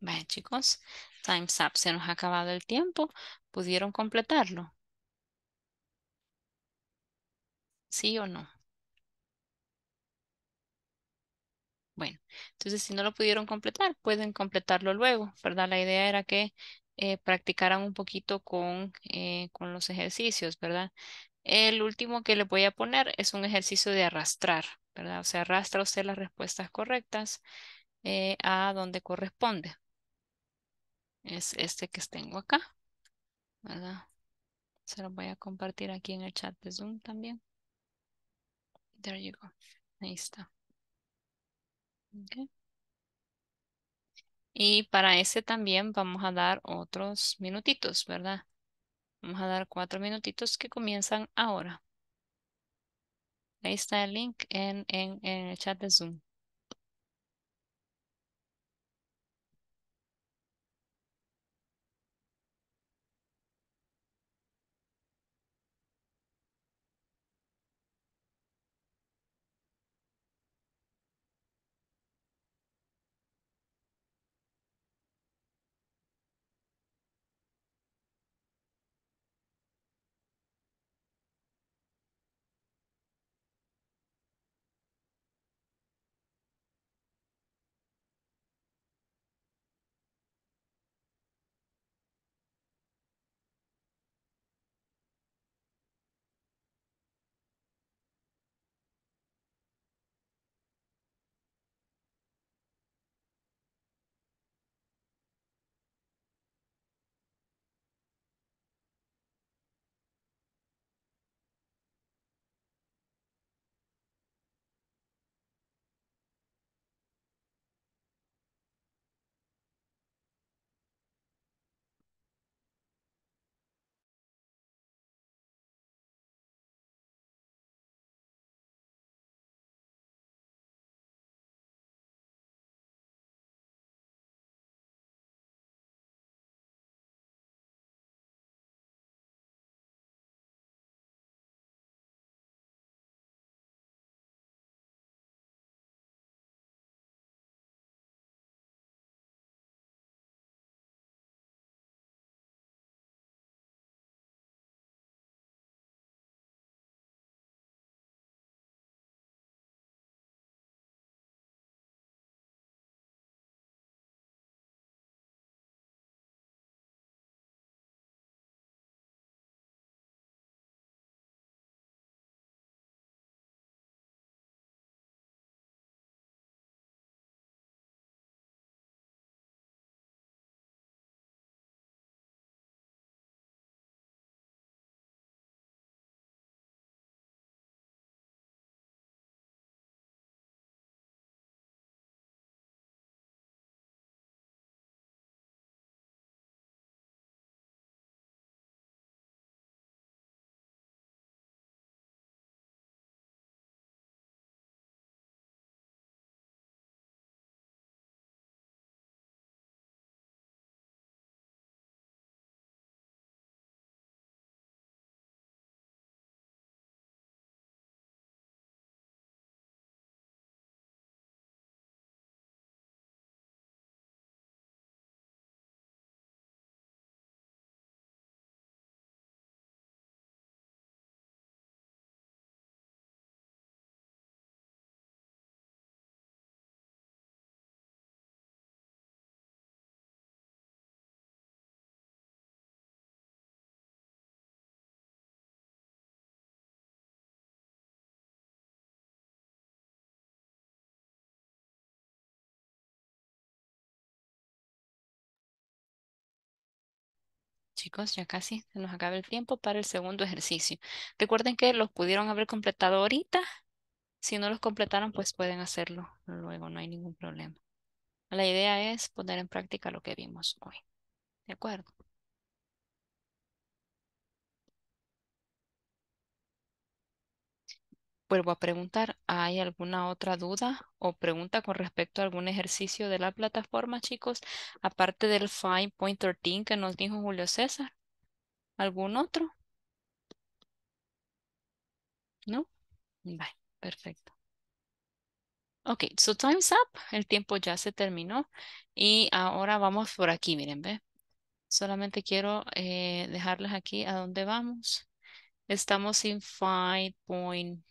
Vale, chicos, time's up. Se nos ha acabado el tiempo. ¿Pudieron completarlo? ¿Sí o no? Bueno, entonces si no lo pudieron completar, pueden completarlo luego, ¿verdad? La idea era que eh, practicaran un poquito con, eh, con los ejercicios, ¿verdad? El último que le voy a poner es un ejercicio de arrastrar, ¿verdad? O sea, arrastra usted las respuestas correctas eh, a donde corresponde, es este que tengo acá, ¿verdad? Se lo voy a compartir aquí en el chat de Zoom también. There you go. Ahí está. Y para ese también vamos a dar otros minutitos, ¿verdad? Vamos a dar cuatro minutitos que comienzan ahora. Ahí está el link en, en el chat de Zoom. ya casi se nos acaba el tiempo para el segundo ejercicio. Recuerden que los pudieron haber completado ahorita. Si no los completaron, pues pueden hacerlo luego, no hay ningún problema. La idea es poner en práctica lo que vimos hoy. ¿De acuerdo? Vuelvo a preguntar, ¿hay alguna otra duda o pregunta con respecto a algún ejercicio de la plataforma, chicos? Aparte del 5.13 que nos dijo Julio César, ¿algún otro? ¿No? Vale, perfecto. Ok, so time's up. El tiempo ya se terminó. Y ahora vamos por aquí, miren, ¿ve? Solamente quiero eh, dejarles aquí a dónde vamos. Estamos en 5.13.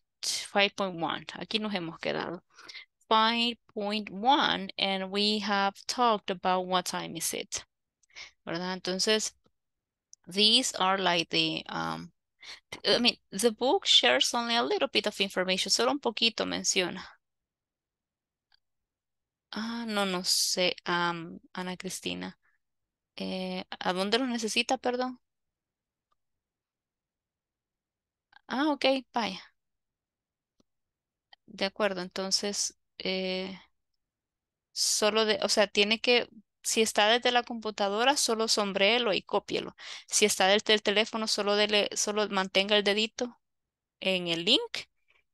5.1. Aquí nos hemos quedado. 5.1 and we have talked about what time is it. ¿Verdad? Entonces, these are like the, um, I mean, the book shares only a little bit of information. Solo un poquito menciona. Ah, no, no sé, um, Ana Cristina. Eh, ¿A dónde lo necesita, perdón? Ah, ok, vaya. De acuerdo, entonces, eh, solo de, o sea, tiene que, si está desde la computadora, solo sombreelo y cópielo. Si está desde el teléfono, solo, dele, solo mantenga el dedito en el link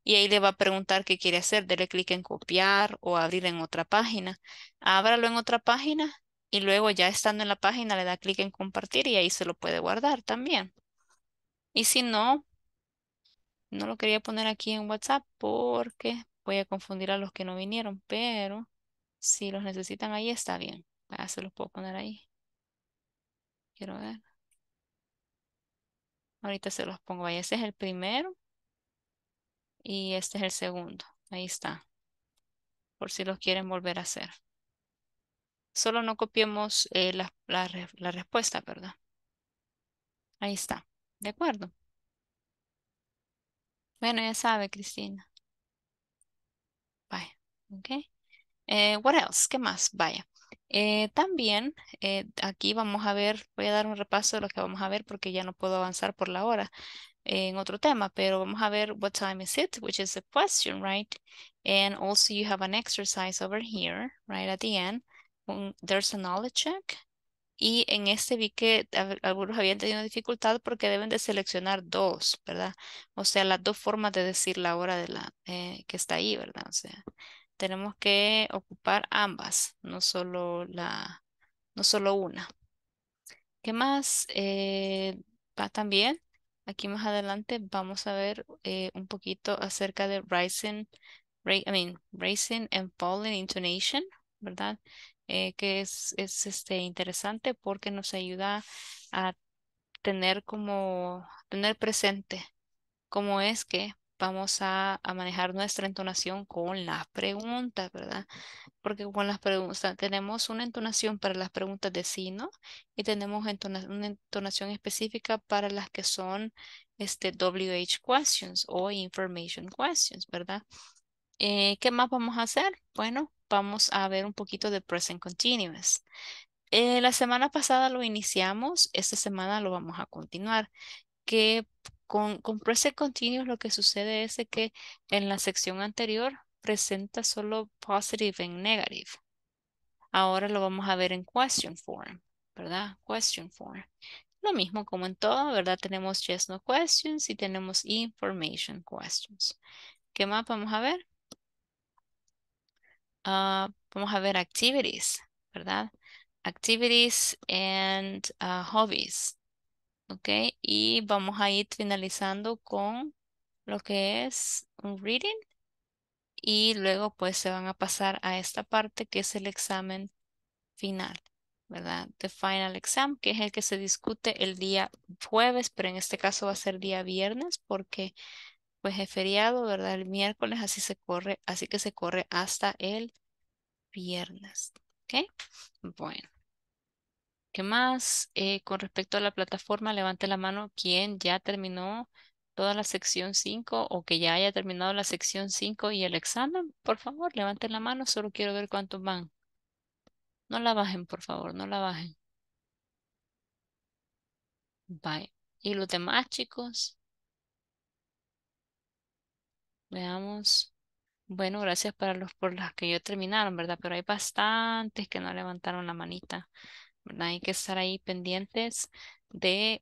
y ahí le va a preguntar qué quiere hacer. Dele clic en copiar o abrir en otra página. Ábralo en otra página y luego ya estando en la página le da clic en compartir y ahí se lo puede guardar también. Y si no, no lo quería poner aquí en WhatsApp porque voy a confundir a los que no vinieron, pero si los necesitan ahí está bien. Ah, se los puedo poner ahí. Quiero ver. Ahorita se los pongo ahí. Este es el primero y este es el segundo. Ahí está. Por si los quieren volver a hacer. Solo no copiemos eh, la, la respuesta, ¿verdad? Ahí está. ¿De acuerdo? Bueno, ya sabe, Cristina. Bye. ok. Eh, what else? ¿Qué más? Vaya. Eh, también eh, aquí vamos a ver, voy a dar un repaso de lo que vamos a ver porque ya no puedo avanzar por la hora en otro tema, pero vamos a ver what time is it, which is a question, right? And also you have an exercise over here, right at the end. There's a knowledge check y en este vi que algunos habían tenido dificultad porque deben de seleccionar dos, ¿verdad? O sea, las dos formas de decir la hora de la, eh, que está ahí, ¿verdad? O sea, tenemos que ocupar ambas, no solo, la, no solo una. ¿Qué más? Eh, va también, aquí más adelante vamos a ver eh, un poquito acerca de rising, I mean, rising and falling intonation, ¿verdad? Eh, que es, este, interesante porque nos ayuda a tener como, tener presente cómo es que vamos a, manejar nuestra entonación con las preguntas, ¿verdad? Porque con las preguntas tenemos una entonación para las preguntas de sí, ¿no? Y tenemos una entonación específica para las que son este WH questions o information questions, ¿verdad? Eh, ¿Qué más vamos a hacer? Bueno, vamos a ver un poquito de present continuous. Eh, la semana pasada lo iniciamos, esta semana lo vamos a continuar. Que con, present continuous lo que sucede es que en la sección anterior presenta solo positive and negative. Ahora lo vamos a ver en question form, ¿verdad? Question form. Lo mismo como en todo, ¿verdad? Tenemos yes, no questions y tenemos information questions. ¿Qué más vamos a ver? Ah, vamos a ver activities, ¿verdad? Activities and uh, hobbies. ¿Ok? Y vamos a ir finalizando con lo que es un reading. Y luego pues se van a pasar a esta parte que es el examen final, ¿verdad? The final exam, que es el que se discute el día jueves, pero en este caso va a ser día viernes porque pues es feriado, ¿verdad? El miércoles, así se corre, así que se corre hasta el viernes. ¿Ok? Bueno. ¿Qué más? Eh, con respecto a la plataforma, levante la mano quien ya terminó toda la sección 5 o que ya haya terminado la sección 5 y el examen. Por favor, levanten la mano, solo quiero ver cuántos van. No la bajen, por favor, no la bajen. Bye. ¿Y los demás, chicos? Veamos. Bueno, gracias para los por las que ya terminaron, ¿verdad? Pero hay bastantes que no levantaron la manita, ¿verdad? Hay que estar ahí pendientes de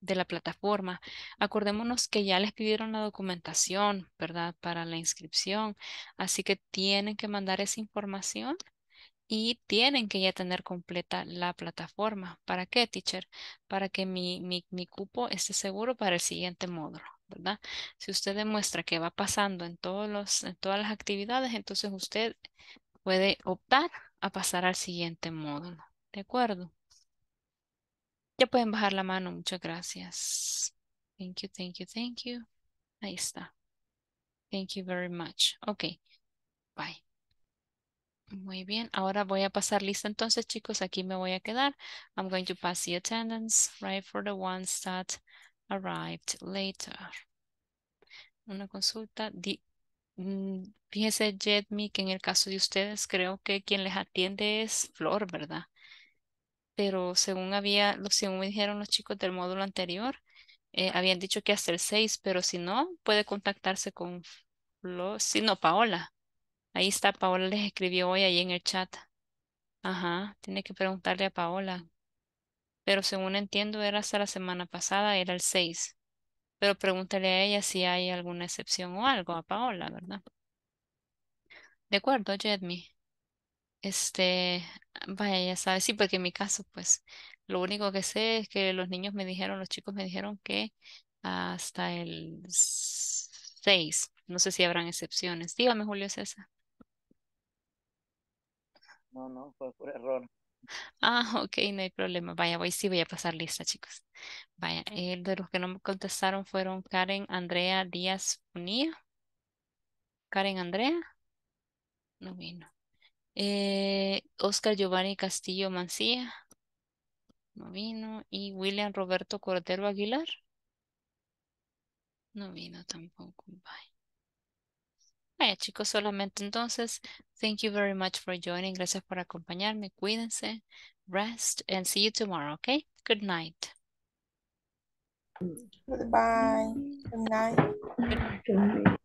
de la plataforma. Acordémonos que ya les pidieron la documentación, ¿verdad? Para la inscripción. Así que tienen que mandar esa información y tienen que ya tener completa la plataforma. ¿Para qué, teacher? Para que mi, mi, mi cupo esté seguro para el siguiente módulo. ¿verdad? Si usted demuestra que va pasando en, en todas las actividades, entonces usted puede optar a pasar al siguiente módulo, ¿de acuerdo? Ya pueden bajar la mano, muchas gracias. Thank you, thank you, thank you. Ahí está. Thank you very much. Ok, bye. Muy bien, ahora voy a pasar lista entonces, chicos, aquí me voy a quedar. I'm going to pass the attendance, right, for the ones that arrived later. Una consulta. Mm, fíjese, Jetmi, que en el caso de ustedes creo que quien les atiende es Flor, ¿verdad? Pero según había, según me dijeron los chicos del módulo anterior, eh, habían dicho que hasta el 6, pero si no, puede contactarse con Flor, si no, Paola. Ahí está, Paola les escribió hoy ahí en el chat. Ajá, tiene que preguntarle a Paola pero según entiendo era hasta la semana pasada, era el 6. Pero pregúntale a ella si hay alguna excepción o algo, a Paola, ¿verdad? De acuerdo, Jedmi. Este, vaya, ya sabes, sí, porque en mi caso, pues, lo único que sé es que los niños me dijeron, los chicos me dijeron que hasta el 6. No sé si habrán excepciones. Dígame, Julio César. No, no, fue por error. Ah, ok, no hay problema. Vaya, voy, sí voy a pasar lista, chicos. Vaya, el eh, de los que no me contestaron fueron Karen Andrea Díaz Unía. Karen Andrea. No vino. Oscar eh, Giovanni Castillo Mancía. No vino. Y William Roberto Cordero Aguilar. No vino tampoco. Vaya chicos, solamente entonces, thank you very much for joining. Gracias por acompañarme. Cuídense. Rest and see you tomorrow, okay? Good night. Goodbye. Good night.